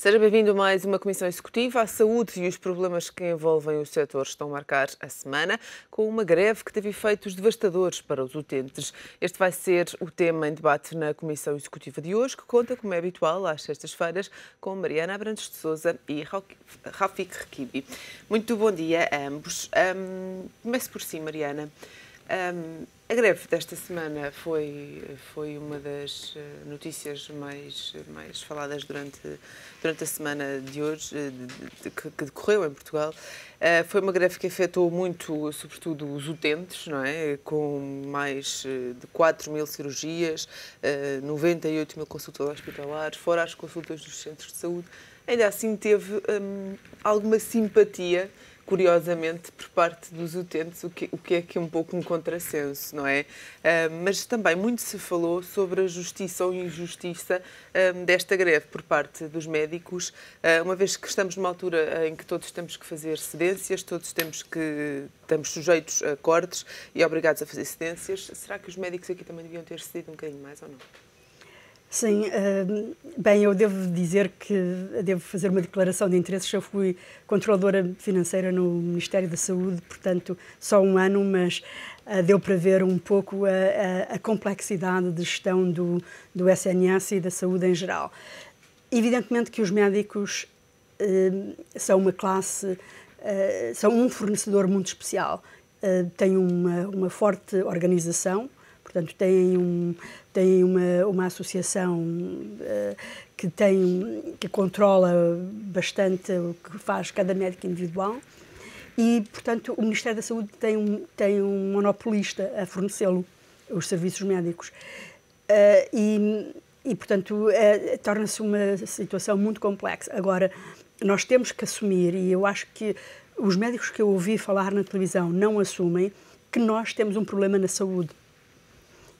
Seja bem-vindo a mais uma comissão executiva. A saúde e os problemas que envolvem o setor estão a marcar a semana, com uma greve que teve efeitos devastadores para os utentes. Este vai ser o tema em debate na comissão executiva de hoje, que conta, como é habitual, às sextas-feiras, com Mariana Abrantes de Souza e Rafik Rekibi. Muito bom dia a ambos. Um, comece por si, Mariana. Um, a greve desta semana foi, foi uma das eh, notícias mais, mais faladas durante, durante a semana de hoje, eh, de, de, que decorreu em Portugal. Uh, foi uma greve que afetou muito, sobretudo, os utentes, não é? com mais de 4 mil cirurgias, uh, 98 mil consultas hospitalares, fora as consultas dos centros de saúde. Ainda assim, teve um, alguma simpatia curiosamente, por parte dos utentes, o que, o que é que é um pouco um contrassenso, não é? Uh, mas também muito se falou sobre a justiça ou injustiça ah, desta greve por parte dos médicos, uh, uma vez que estamos numa altura em que todos temos que fazer cedências, todos temos que estamos sujeitos a cortes e obrigados a fazer cedências. Será que os médicos aqui também deviam ter cedido um bocadinho mais ou não? Sim, ehm, bem, eu devo dizer que devo fazer uma declaração de interesses. Eu fui controladora financeira no Ministério da Saúde, portanto, só um ano, mas eh, deu para ver um pouco a, a, a, complexidade de gestão do, do SNS e da saúde em geral. Evidentemente que os médicos ehm, são uma classe, eh, são um fornecedor muito especial. Eh, têm uma, uma forte organização Portanto, têm, um, têm uma, uma associação uh, que, tem, que controla bastante o que faz cada médico individual e, portanto, o Ministério da Saúde tem um, tem um monopolista a fornecê-lo, os serviços médicos. Uh, e, e, portanto, é, torna-se uma situação muito complexa. Agora, nós temos que assumir, e eu acho que os médicos que eu ouvi falar na televisão não assumem, que nós temos um problema na saúde.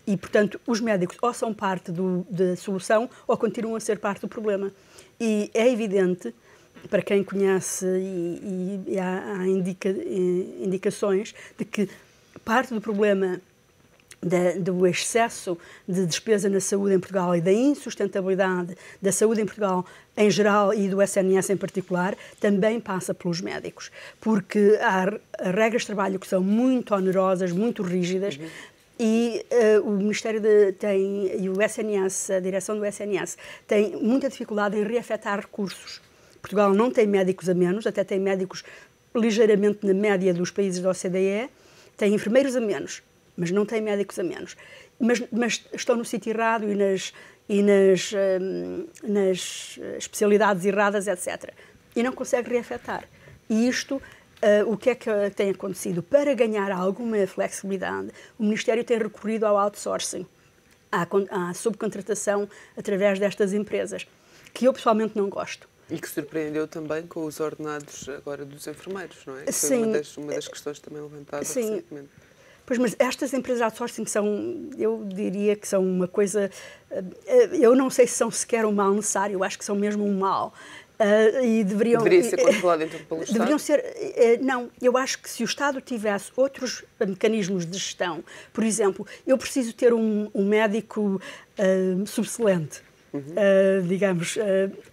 E, portanto, os médicos ou são parte do, da solução ou continuam a ser parte do problema. E é evidente, para quem conhece, e, e há, há indica, eh, indicações, de que parte do problema da, do excesso de despesa na saúde em Portugal e da insustentabilidade da saúde em Portugal em geral e do SNS em particular também passa pelos médicos, porque há regras de trabalho que são muito onerosas, muito rígidas, uhum e uh, o Ministério de, tem, e o SNS, a direção do SNS, tem muita dificuldade em reafetar recursos. Portugal não tem médicos a menos, até tem médicos ligeiramente na média dos países da OCDE, tem enfermeiros a menos, mas não tem médicos a menos. Mas, mas estão no sítio errado e nas, e nas, eh, nas especialidades erradas, etc. E não consegue reafetar. E isto Uh, o que é que ah, tem acontecido? Para ganhar alguma flexibilidade, o Ministério tem recorrido ao outsourcing, à, à subcontratação através destas empresas, que eu pessoalmente não gosto. E que surpreendeu também com os ordenados agora dos enfermeiros, não é? Que sim. Foi uma das, uma das, questões também levantadas sim. recentemente. Pois, mas estas empresas de outsourcing são, eu diria que são uma coisa. Ah, eu não sei se são sequer um mal necessário, eu acho que são mesmo um mal. Uh, e deveriam, Deveria ser controlado eh, então pelo Estado? Deveriam ser, uh, não, eu acho que se o Estado tivesse outros eh, mecanismos de gestão, por exemplo, eu preciso ter um, um médico uh, Uhum. Uh, digamos, uh,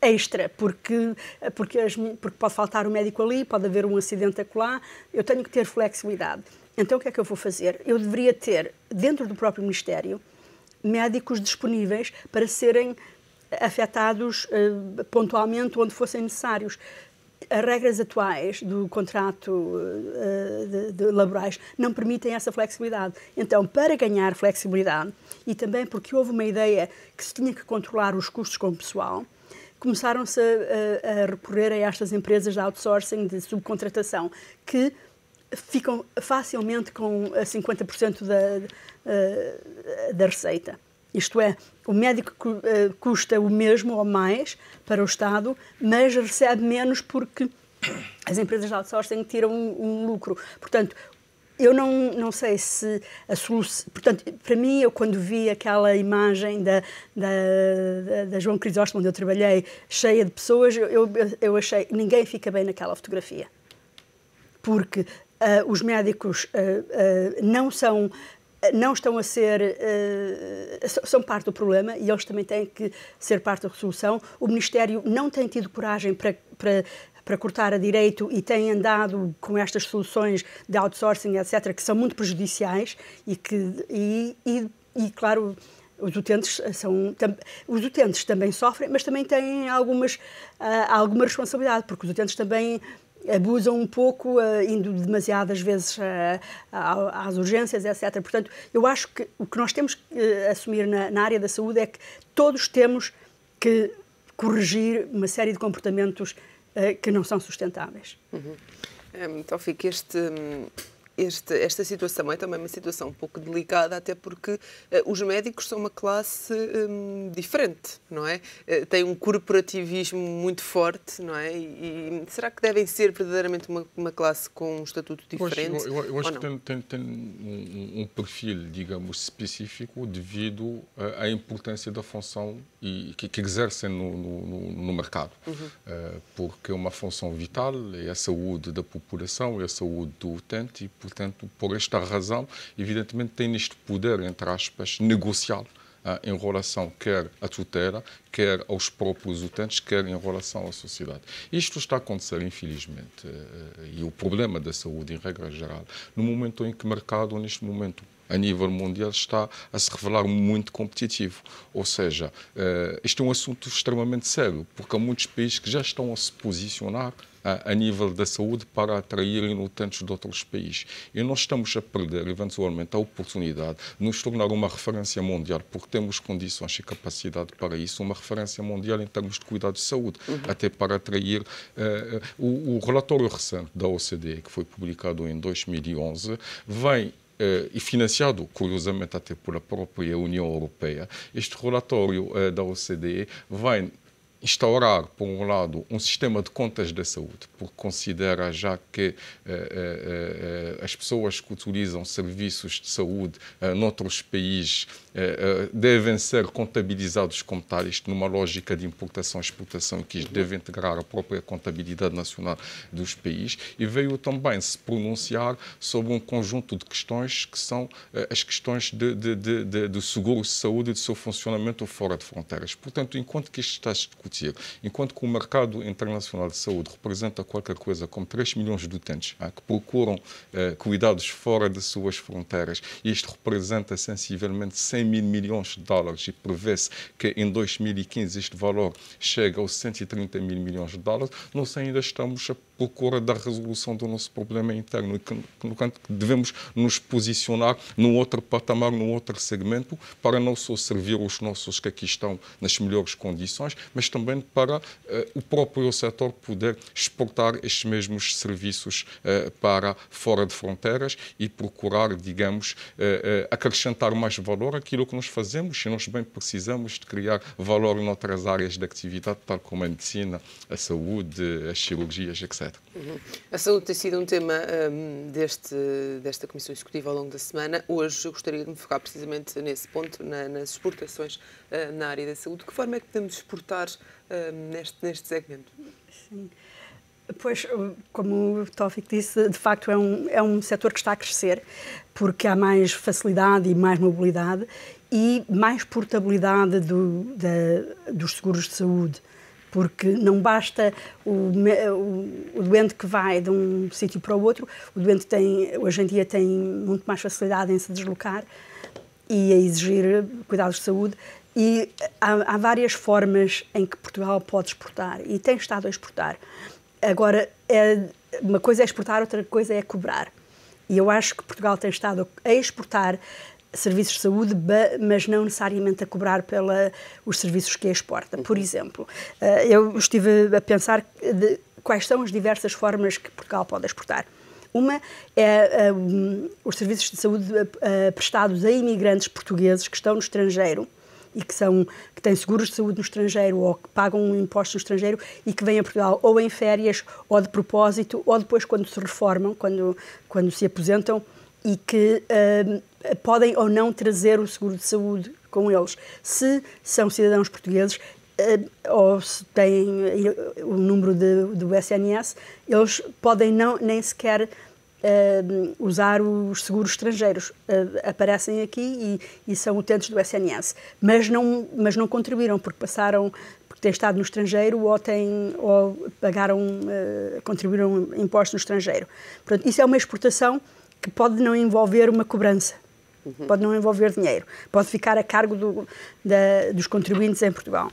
extra, porque, porque, as, porque pode faltar o um médico ali, pode haver um acidente acolá, eu tenho que ter flexibilidade. Então, o que é que eu vou fazer? Eu deveria ter, dentro do próprio Ministério, médicos disponíveis para serem afetados eh, pontualmente onde fossem necessários as regras atuais do contrato eh, de, de laborais não permitem essa flexibilidade. Então, para ganhar flexibilidade e também porque houve uma ideia que se tinha que controlar os custos com o pessoal, começaram-se a, a, a, recorrer a estas empresas de outsourcing, de subcontratação, que ficam facilmente com 50% eh, da, da receita. Isto é, o médico eh, custa o mesmo ou mais para o Estado, mas recebe menos porque as empresas de outsourcing tiram um, um lucro. Portanto, eu não, não sei se a solução. Portanto, para mim, eu quando vi aquela imagem da, da, da João Crisóstomo, onde eu trabalhei, cheia de pessoas, eu, eu achei ninguém fica bem naquela fotografia. Porque uh, os médicos uh, uh, não são não estão a ser, uh, são parte do problema e eles também têm que ser parte da resolução. O Ministério não tem tido coragem para, para para cortar a direito e têm andado com estas soluções de outsourcing, etc., que são muito prejudiciais e que, e, e, e claro, os utentes são os utentes também sofrem mas também têm algumas ah, alguma responsabilidade porque os utentes também abusam um pouco, uh, indo demasiadas vezes uh, às urgências, etc. Portanto, eu acho que o que nós temos que eh, assumir na, na área da saúde é que todos temos que corrigir uma série de comportamentos que não são sustentáveis. Uhum. Então fica este hum, este, esta situação é também uma situação um pouco delicada, até porque uh, os médicos são uma classe um, diferente, não é? Uh, têm um corporativismo muito forte, não é? E, e será que devem ser verdadeiramente uma, uma classe com um estatuto diferente? Eu, eu, eu acho que tem, tem, tem um, um, perfil, digamos, específico devido eh, à importância da função e que, que exercem no, no, no mercado, uhum. Eh, porque é uma função vital, é a saúde da população, é a saúde do utente e, portanto, por esta razão, evidentemente, tem este poder, entre aspas, negocial eh, em relação quer à tutela, quer aos próprios utentes, quer em relação à sociedade. Isto está a acontecer, infelizmente, eh, e o problema da saúde, em regra geral, no momento em que o mercado, neste momento, a nível mundial está a se revelar muito competitivo. Ou seja, este eh, é um assunto extremamente sério, porque há muitos países que já estão a se posicionar a nível da saúde para atraírem utentes de outros países. E nós estamos a perder, eventualmente, a oportunidade de nos tornar uma referência mundial, porque temos condições e capacidade para isso, uma referência mundial em termos de cuidado de saúde, uhum. até para atrair. Uh, o, o relatório recente da OCDE, que foi publicado em 2011, vem eh, eh, e financiado curiosamente até pela própria União Europeia, este relatório da OCDE vai instaurar, por um lado, um sistema de contas da saúde, porque considera já que eh, eh, eh, eh as pessoas que utilizam serviços de saúde eh, noutros países eh, devem ser contabilizados como tal, isto numa lógica de importação e exportação, que isto deve integrar a própria contabilidade nacional dos países, e veio também se pronunciar sobre um conjunto de questões que são as questões de, de, de, de, seguro de saúde e do seu funcionamento fora de fronteiras Portanto, enquanto que isto está a discutir Enquanto que o mercado internacional de saúde representa qualquer coisa como 3 milhões de utentes ah, que procuram eh, cuidados fora de suas fronteiras. Isto representa sensivelmente 100 mil milhões de dólares e prevê-se que em 2015 este valor chegue aos 130 mil milhões de dólares. Nós ainda estamos à procura da resolução do nosso problema interno e que, no canto, devemos nos posicionar num outro patamar, num outro segmento, para não só servir os nossos que aqui estão nas melhores condições, mas também também para eh, o próprio setor poder exportar estes mesmos serviços eh, para fora de fronteiras e procurar, digamos, eh, acrescentar mais valor àquilo que nós fazemos e nós bem precisamos de criar valor noutras áreas de atividade, tal como a medicina, a saúde, as cirurgias, etc. Uhum. A saúde tem sido um tema um, deste, desta Comissão Executiva ao longo da semana. Hoje gostaria de me focar precisamente nesse ponto, na, nas exportações uh, na área da saúde. De que forma é que podemos exportar neste, neste segmento. Sim. Pois, como o Tófico disse, de facto é um, é um setor que está a crescer, porque há mais facilidade e mais mobilidade e mais portabilidade do, da, dos seguros de saúde porque não basta o, o, o, doente que vai de um sítio para o outro, o doente tem, hoje em dia tem muito mais facilidade em se deslocar e a exigir cuidados de saúde e eh, há, há, várias formas em que Portugal pode exportar e tem estado a exportar. Agora, é, uma coisa é exportar, outra coisa é cobrar. E eu acho que Portugal tem estado a exportar serviços de saúde, mas não necessariamente a cobrar pela os serviços que exporta. Por exemplo, eh, eu estive a pensar quais são as diversas formas que Portugal pode exportar. Uma é eh, um, os serviços de saúde prestados a imigrantes portugueses que estão no estrangeiro e que, são, que têm seguros de saúde no estrangeiro ou que pagam um no estrangeiro e que vêm a Portugal ou em férias ou de propósito ou depois quando se reformam, quando, quando se aposentam e que uh, podem ou não trazer o seguro de saúde com eles. Se são cidadãos portugueses, hum, ou se têm eh, o número de, do SNS, eles podem não, nem sequer uh, usar os seguros estrangeiros. Uh, aparecem aqui e, e, são utentes do SNS, mas não, mas não contribuíram porque passaram porque têm estado no estrangeiro ou, têm, ou pagaram, uh, contribuíram impostos no estrangeiro. Portanto, isso é uma exportação que pode não envolver uma cobrança. Uhum. Pode não envolver dinheiro, pode ficar a cargo do, da, dos contribuintes em Portugal.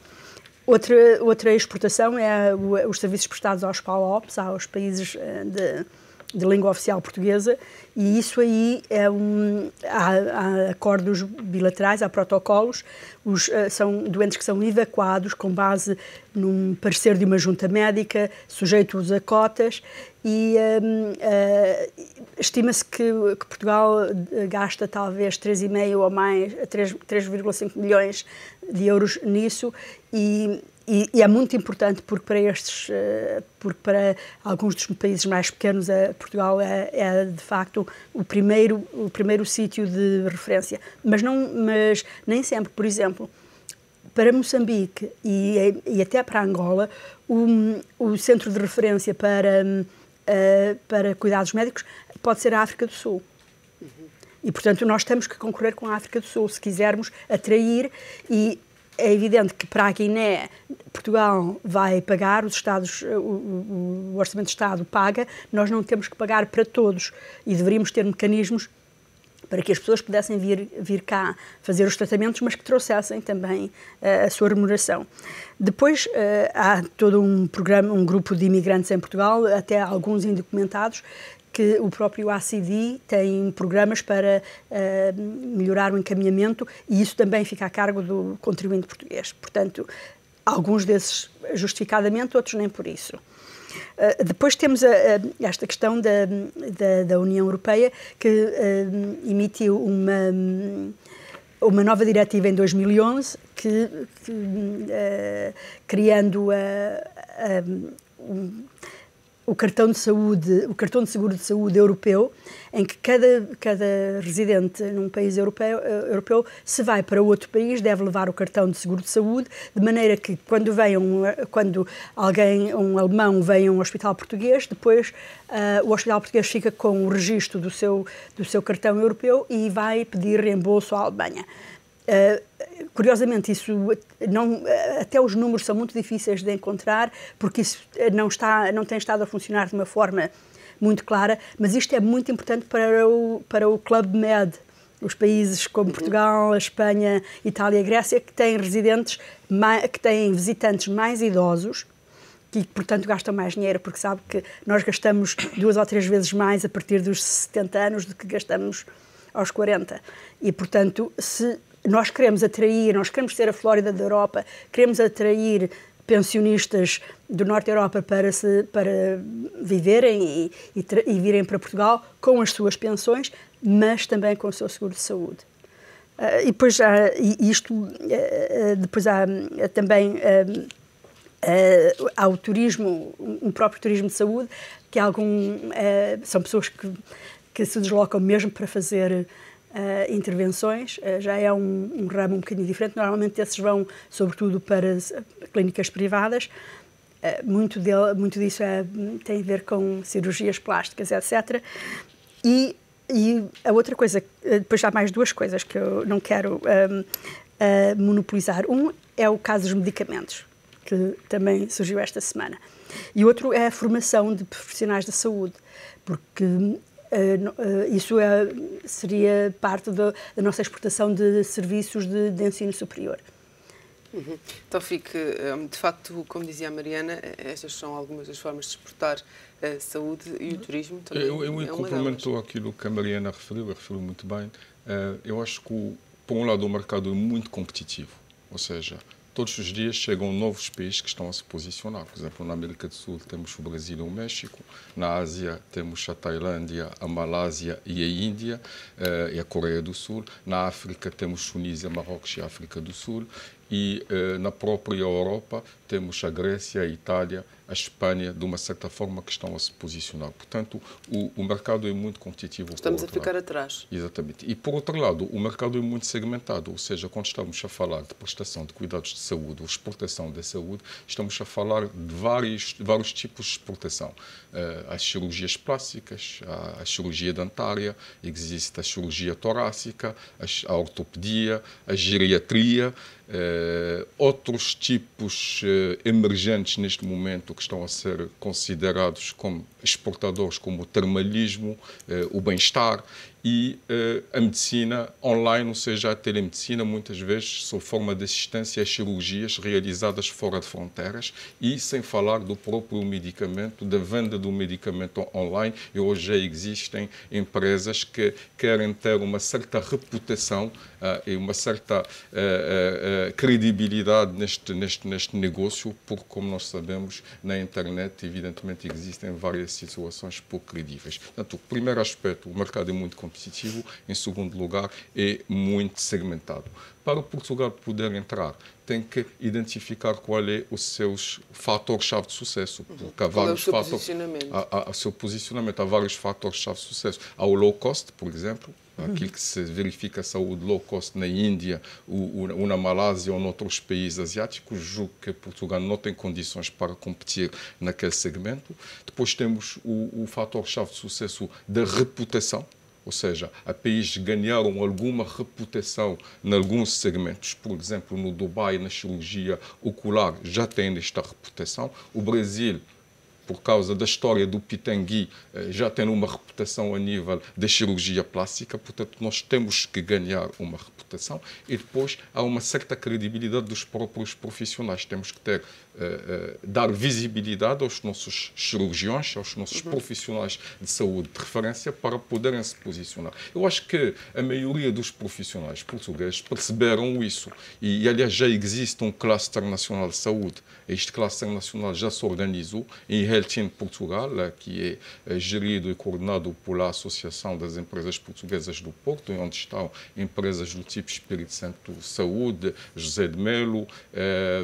Outra, outra exportação é os serviços prestados aos PAOPs, aos países eh, de, de língua oficial portuguesa e isso aí é um, há, há acordos bilaterais, há protocolos, os, eh, são doentes que são evacuados com base num parecer de uma junta médica, sujeitos a cotas e um, ehm, uh, eh, estima-se que, que, Portugal eh, gasta talvez 3,5 ou mais, 3,5 milhões de euros nisso e e, e, é muito importante porque para estes, eh, porque para alguns dos países mais pequenos, eh, Portugal é, é, de facto o primeiro o primeiro sítio de referência. Mas não, mas nem sempre, por exemplo, para Moçambique e, e até para Angola, o, o centro de referência para eh, para cuidados médicos pode ser a África do Sul. E portanto nós temos que concorrer com a África do Sul se quisermos atrair e é evidente que para a Guiné, Portugal vai pagar, os Estados, eh, o, o Orçamento de Estado paga, nós não temos que pagar para todos e deveríamos ter mecanismos para que as pessoas pudessem vir, vir cá fazer os tratamentos, mas que trouxessem também uh, a sua remuneração. Depois uh, há todo um programa, um grupo de imigrantes em Portugal, até alguns indocumentados, que o próprio ACD tem programas para uh, melhorar o encaminhamento e isso também fica a cargo do contribuinte português. Portanto, alguns desses justificadamente, outros nem por isso. Uh, depois temos a, a, esta questão da, da, da, União Europeia, que uh, emitiu uma, uma nova diretiva em 2011, que, que uh, criando a, a um, o cartão de saúde, o cartão de seguro de saúde europeu, em que cada, cada residente num país europeu, eh, europeu se vai para outro país deve levar o cartão de seguro de saúde, de maneira que quando vem um, eh, quando alguém um alemão vem a um hospital português, depois uh, o hospital português fica com o registro do seu do seu cartão europeu e vai pedir reembolso à Alemanha. Uh, Curiosamente, isso eh, não, eh, até os números são muito difíceis de encontrar, porque isso eh, não, está, não tem estado a funcionar de uma forma muito clara, mas isto é muito importante para o, para o Club Med, os países como uhum. Portugal, Espanha, Itália e Grécia, que têm residentes, que têm visitantes mais idosos, que, portanto, gastam mais dinheiro, porque sabe que nós gastamos duas ou três vezes mais a partir dos 70 anos do que gastamos aos 40. E, portanto, se nós queremos atrair, nós queremos ser a Flórida da Europa, queremos atrair pensionistas do Norte da Europa para, se, para viverem e, e, e, virem para Portugal com as suas pensões, mas também com o seu seguro de saúde. Uh, e depois há, isto, uh, depois há uh, também há o turismo, o próprio turismo de saúde, que algum, são pessoas que, que se deslocam mesmo para fazer uh, intervenções, uh, já é um, um, ramo um bocadinho diferente. Normalmente esses vão, sobretudo, para as, clínicas privadas. Eh, muito, dele, muito disso é, tem a ver com cirurgias plásticas, etc. E, e a outra coisa, depois há mais duas coisas que eu não quero um, ehm, monopolizar. Um é o caso dos medicamentos, que também surgiu esta semana. E outro é a formação de profissionais da saúde, porque eh, eh, isso é, seria parte da, da, nossa exportação de serviços de, de ensino superior. Uhum. Então fique, eh, de facto, como dizia a Mariana, estas são algumas das formas de exportar a saúde e o turismo também. Eu, eu é complemento aquilo que a Mariana referiu, eu referiu muito bem. Eu acho que, por um lado, o mercado é muito competitivo, ou seja, Todos os dias chegam novos países que estão a se posicionar. Por exemplo, na América do Sul temos o Brasil e o México, na Ásia temos a Tailândia, a Malásia e a Índia eh, e a Coreia do Sul, na África temos Tunísia, Marrocos e África do Sul e eh, na própria Europa temos a Grécia, a Itália, a Espanha, de uma certa forma, que estão a se posicionar. Portanto, o, o mercado é muito competitivo. Estamos a ficar lado. atrás. Exatamente. E, por outro lado, o mercado é muito segmentado, ou seja, quando estamos a falar de prestação de cuidados de saúde ou exportação da saúde, estamos a falar de vários, vários tipos de exportação. Eh, as cirurgias plásticas, a, a cirurgia dentária, existe a cirurgia torácica, a, a ortopedia, a geriatria, eh, outros tipos eh, emergentes neste momento que estão a ser considerados como exportadores, como o termalismo, eh, o bem-estar, e uh, a medicina online, ou seja, a telemedicina, muitas vezes sob forma de assistência às cirurgias realizadas fora de fronteiras e sem falar do próprio medicamento, da venda do medicamento online. E hoje já existem empresas que querem ter uma certa reputação uh, e uma certa uh, credibilidade neste, neste, neste negócio, porque, como nós sabemos, na internet, evidentemente, existem várias situações pouco credíveis. Portanto, o primeiro aspecto, o mercado é muito complicado competitivo, em segundo lugar, é muito segmentado. Para o Portugal poder entrar, tem que identificar qual é os seus fatores-chave de sucesso. Uhum. Porque há vários qual é o seu posicionamento? Há, há, seu posicionamento, há vários fatores-chave de sucesso. Há o low cost, por exemplo, uhum. aquilo que se verifica a saúde low cost na Índia ou, ou na Malásia ou noutros países asiáticos, julgo que Portugal não tem condições para competir naquele segmento. Depois temos o, o fator-chave de sucesso da reputação, ou seja, países ganharam alguma reputação em alguns segmentos. Por exemplo, no Dubai, na cirurgia ocular, já tem esta reputação. O Brasil por causa da história do Pitangui, eh, já tem uma reputação a nível da cirurgia plástica, portanto, nós temos que ganhar uma reputação e depois há uma certa credibilidade dos próprios profissionais. Temos que ter eh, eh, dar visibilidade aos nossos cirurgiões, aos nossos uhum. profissionais de saúde de referência para poderem se posicionar. Eu acho que a maioria dos profissionais portugueses perceberam isso e, aliás, já existe um cluster nacional de saúde. Este cluster nacional já se organizou em Health in Portugal, que é, é gerido e coordenado pela Associação das Empresas Portuguesas do Porto, onde estão empresas do tipo Espírito Santo Saúde, José de Melo, eh,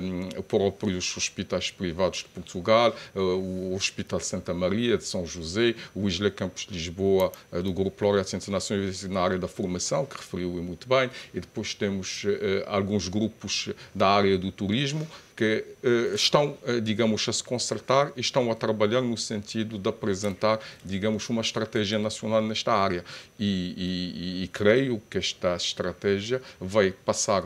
próprios hospitais privados de Portugal, eh, o Hospital Santa Maria de São José, o Isle Campos de Lisboa, eh, do Grupo Laureados Internacionais na área da formação, que referiu muito bem, e depois temos eh, alguns grupos da área do turismo, que eh, estão, eh, digamos, a se concertar e estão a trabalhar no sentido de apresentar, digamos, uma estratégia nacional nesta área. E, e, e creio que esta estratégia vai passar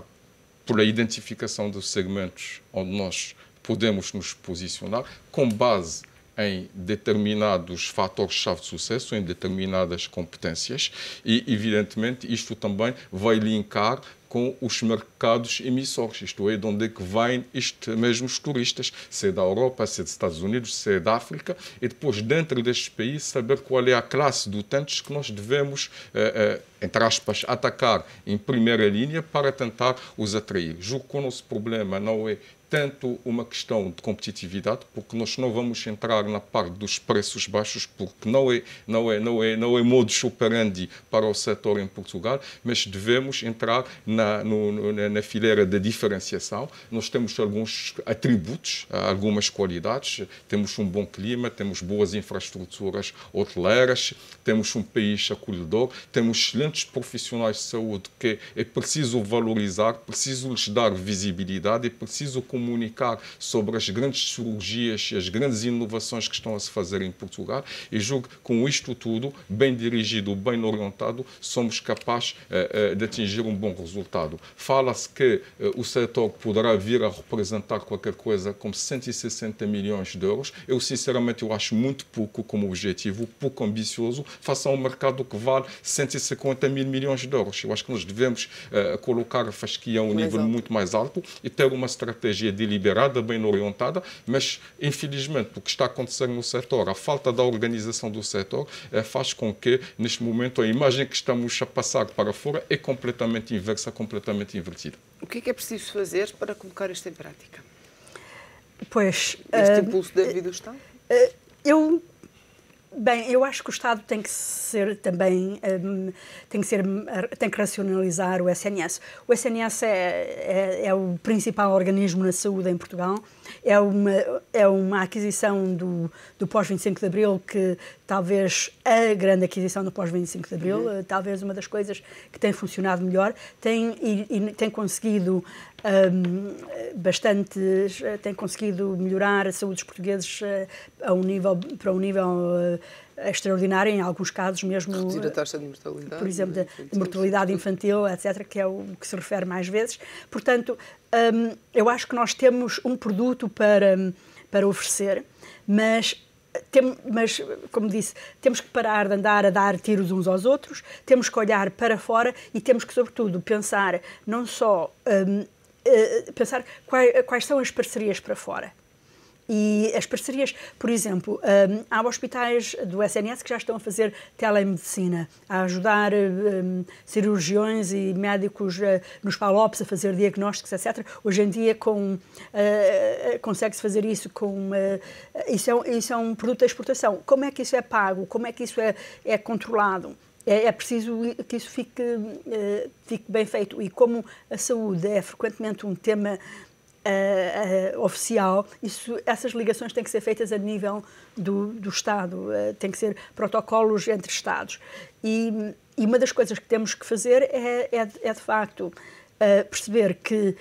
pela identificação dos segmentos onde nós podemos nos posicionar com base em determinados fatores-chave de sucesso, em determinadas competências, e, evidentemente, isto também vai linkar com os mercados emissores, isto é, de onde é que vêm estes mesmos turistas, se é da Europa, se é dos Estados Unidos, se é da África, e depois, dentro destes países, saber qual é a classe de utentes que nós devemos, eh, eh, entre aspas, atacar em primeira linha para tentar os atrair. Julgo que o nosso problema não é tanto uma questão de competitividade, porque nós não vamos entrar na parte dos preços baixos, porque não é, não é, não é, não é modus operandi para o setor em Portugal, mas devemos entrar na na, no, na fileira da diferenciação. Nós temos alguns atributos, ah, algumas qualidades. Temos um bom clima, temos boas infraestruturas hoteleiras, temos um país acolhedor, temos excelentes profissionais de saúde que é preciso valorizar, preciso lhes dar visibilidade, é preciso comunicar sobre as grandes cirurgias e as grandes inovações que estão a se fazer em Portugal. E julgo que com isto tudo, bem dirigido, bem orientado, somos capazes eh, eh, de atingir um bom resultado fala-se que uh, o setor poderá vir a representar qualquer coisa como 160 milhões de euros. Eu, sinceramente, eu acho muito pouco como objetivo, pouco ambicioso, face a um mercado que vale 150 mil milhões de euros. Eu acho que nós devemos uh, colocar a fasquia a um mais nível alto. muito mais alto e ter uma estratégia deliberada, bem orientada, mas, infelizmente, o que está acontecendo no setor, a falta da organização do setor, uh, faz com que, neste momento, a imagem que estamos a passar para fora é completamente inversa completamente invertida. O que é que é preciso fazer para colocar isto em prática? Pois. Este uh, impulso da vida está? Uh, eu Bem, eu acho que o Estado tem que ser também hum, tem que ser tem que racionalizar o SNS. O SNS é, é, é, o principal organismo na saúde em Portugal. É uma é uma aquisição do do pós 25 de Abril que talvez a grande aquisição do pós 25 de Abril, uhum. Eh, talvez uma das coisas que tem funcionado melhor, tem e, e tem conseguido um, bastante, eh, tem conseguido melhorar a saúde dos portugueses eh, a um nível, para um nível eh, extraordinário em alguns casos mesmo. Reduzir a taxa de mortalidade. Por exemplo, né, de, de mortalidade infantil, etc., que é o que se refere mais vezes. Portanto, eu acho que nós temos um produto para, para oferecer, mas. Tem, mas, como disse, temos que parar de andar a dar tiros uns aos outros, temos que olhar para fora e temos que, sobretudo, pensar não só eh, pensar quais, quais são as parcerias para fora. E as parcerias, por exemplo, um, há hospitais do SNS que já estão a fazer telemedicina, a ajudar um, cirurgiões e médicos uh, nos PALOPs a fazer diagnósticos, etc. Hoje em dia com, uh, consegue-se fazer isso com... Uh, isso, é, isso é um produto de exportação. Como é que isso é pago? Como é que isso é, é controlado? É, é preciso que isso fique, uh, fique bem feito. E como a saúde é frequentemente um tema Uh, uh, oficial, isso, essas ligações têm que ser feitas a nível do, do Estado, uh, têm que ser protocolos entre Estados. E, e, uma das coisas que temos que fazer é, é, é de facto, uh, perceber que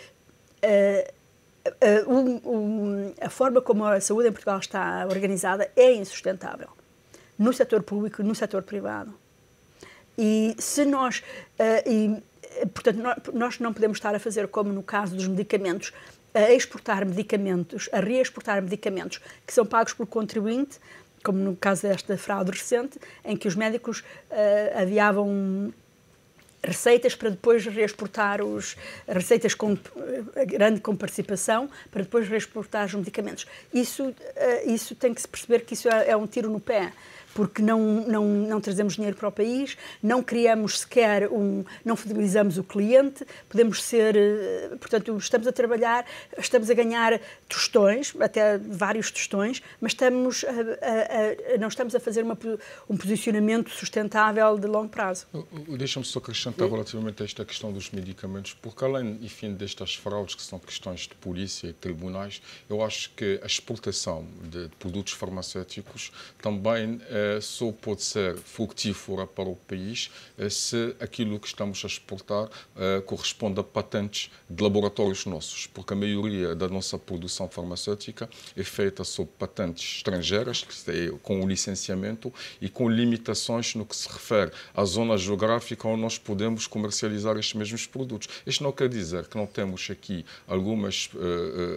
um, um, a forma como a saúde em Portugal está organizada é insustentável, no setor público, no setor privado. E se nós. Uh, e, eh, portanto, nós não podemos estar a fazer como no caso dos medicamentos, a exportar medicamentos, a reexportar medicamentos que são pagos pelo contribuinte, como no caso desta fraude recente, em que os médicos uh, receitas para depois reexportar os receitas com grande comparticipação para depois reexportar os medicamentos. Isso isso tem que se perceber que isso é, é um tiro no pé porque não, não, não trazemos dinheiro para o país, não criamos sequer um. não fidelizamos o cliente, podemos ser. Eh, portanto, estamos a trabalhar, estamos a ganhar tostões, até vários tostões, mas estamos a, a, a, não estamos a fazer uma, um posicionamento sustentável de longo prazo. Deixa-me só acrescentar relativamente a esta questão dos medicamentos, porque além, enfim, destas fraudes que são questões de polícia e tribunais, eu acho que a exportação de produtos farmacêuticos também. É eh, só pode ser frutífera para o país eh, se aquilo que estamos a exportar eh, corresponde a patentes de laboratórios nossos, porque a maioria da nossa produção farmacêutica é feita sob patentes estrangeiras, é com o licenciamento e com limitações no que se refere à zona geográfica onde nós podemos comercializar estes mesmos produtos. Isto não quer dizer que não temos aqui algumas,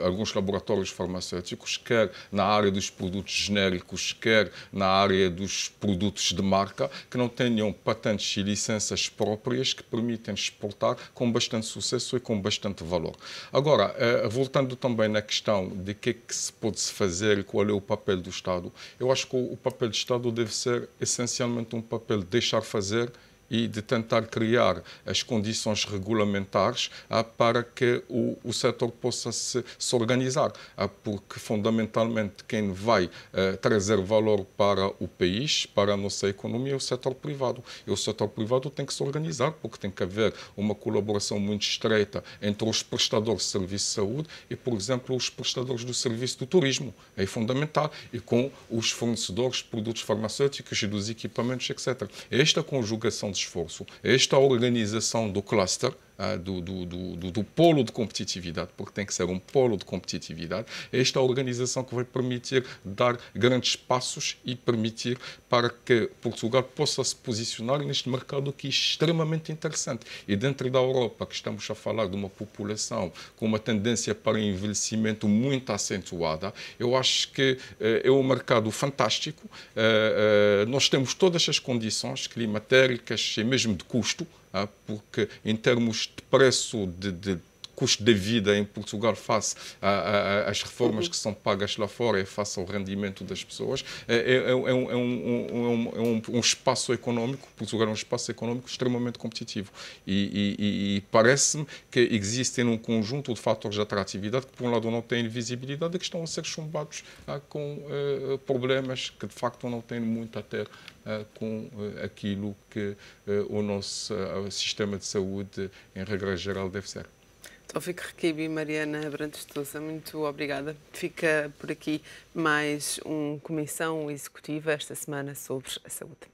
alguns laboratórios farmacêuticos, quer na área dos produtos genéricos, quer na área dos produtos de marca que não tenham patentes e licenças próprias que permitem exportar com bastante sucesso e com bastante valor. Agora, eh, voltando também na questão de que é que se pode se fazer e qual é o papel do Estado, eu acho que o papel do Estado deve ser essencialmente um papel de deixar fazer e de tentar criar as condições regulamentares ah, para que o, o setor possa se, se organizar, ah, porque fundamentalmente quem vai eh, trazer valor para o país, para a nossa economia, é o setor privado. E o setor privado tem que se organizar, porque tem que haver uma colaboração muito estreita entre os prestadores de serviço de saúde e, por exemplo, os prestadores do serviço do turismo. É fundamental. E com os fornecedores de produtos farmacêuticos e dos equipamentos, etc. Esta conjugação de esforço, esta organização do cluster ah, do, do, do, do, polo de competitividade, porque tem que ser um polo de competitividade. É esta organização que vai permitir dar grandes passos e permitir para que Portugal possa se posicionar neste mercado que é extremamente interessante. E dentro da Europa, que estamos a falar de uma população com uma tendência para envelhecimento muito acentuada, eu acho que eh, é um mercado fantástico. Eh, eh, nós temos todas as condições climatéricas e mesmo de custo ah, porque em termos de preço de, de custo da vida em Portugal face às reformas que são pagas lá fora e face ao rendimento das pessoas. É, é, é, é, é um, é, um, é um, um, espaço econômico, Portugal é um espaço econômico extremamente competitivo. E, e, e parece-me que existem um conjunto de fatores de atratividade que, por um lado, não têm visibilidade e que estão a ser chumbados ah, com eh, problemas que, de facto, não têm muito a ter ah, com eh, aquilo que eh, o nosso ah, sistema de saúde, em regra geral, deve ser. Ao então, Fico Requibo e Mariana Brantes Souza, muito obrigada. Fica por aqui mais um comissão executiva esta semana sobre a saúde.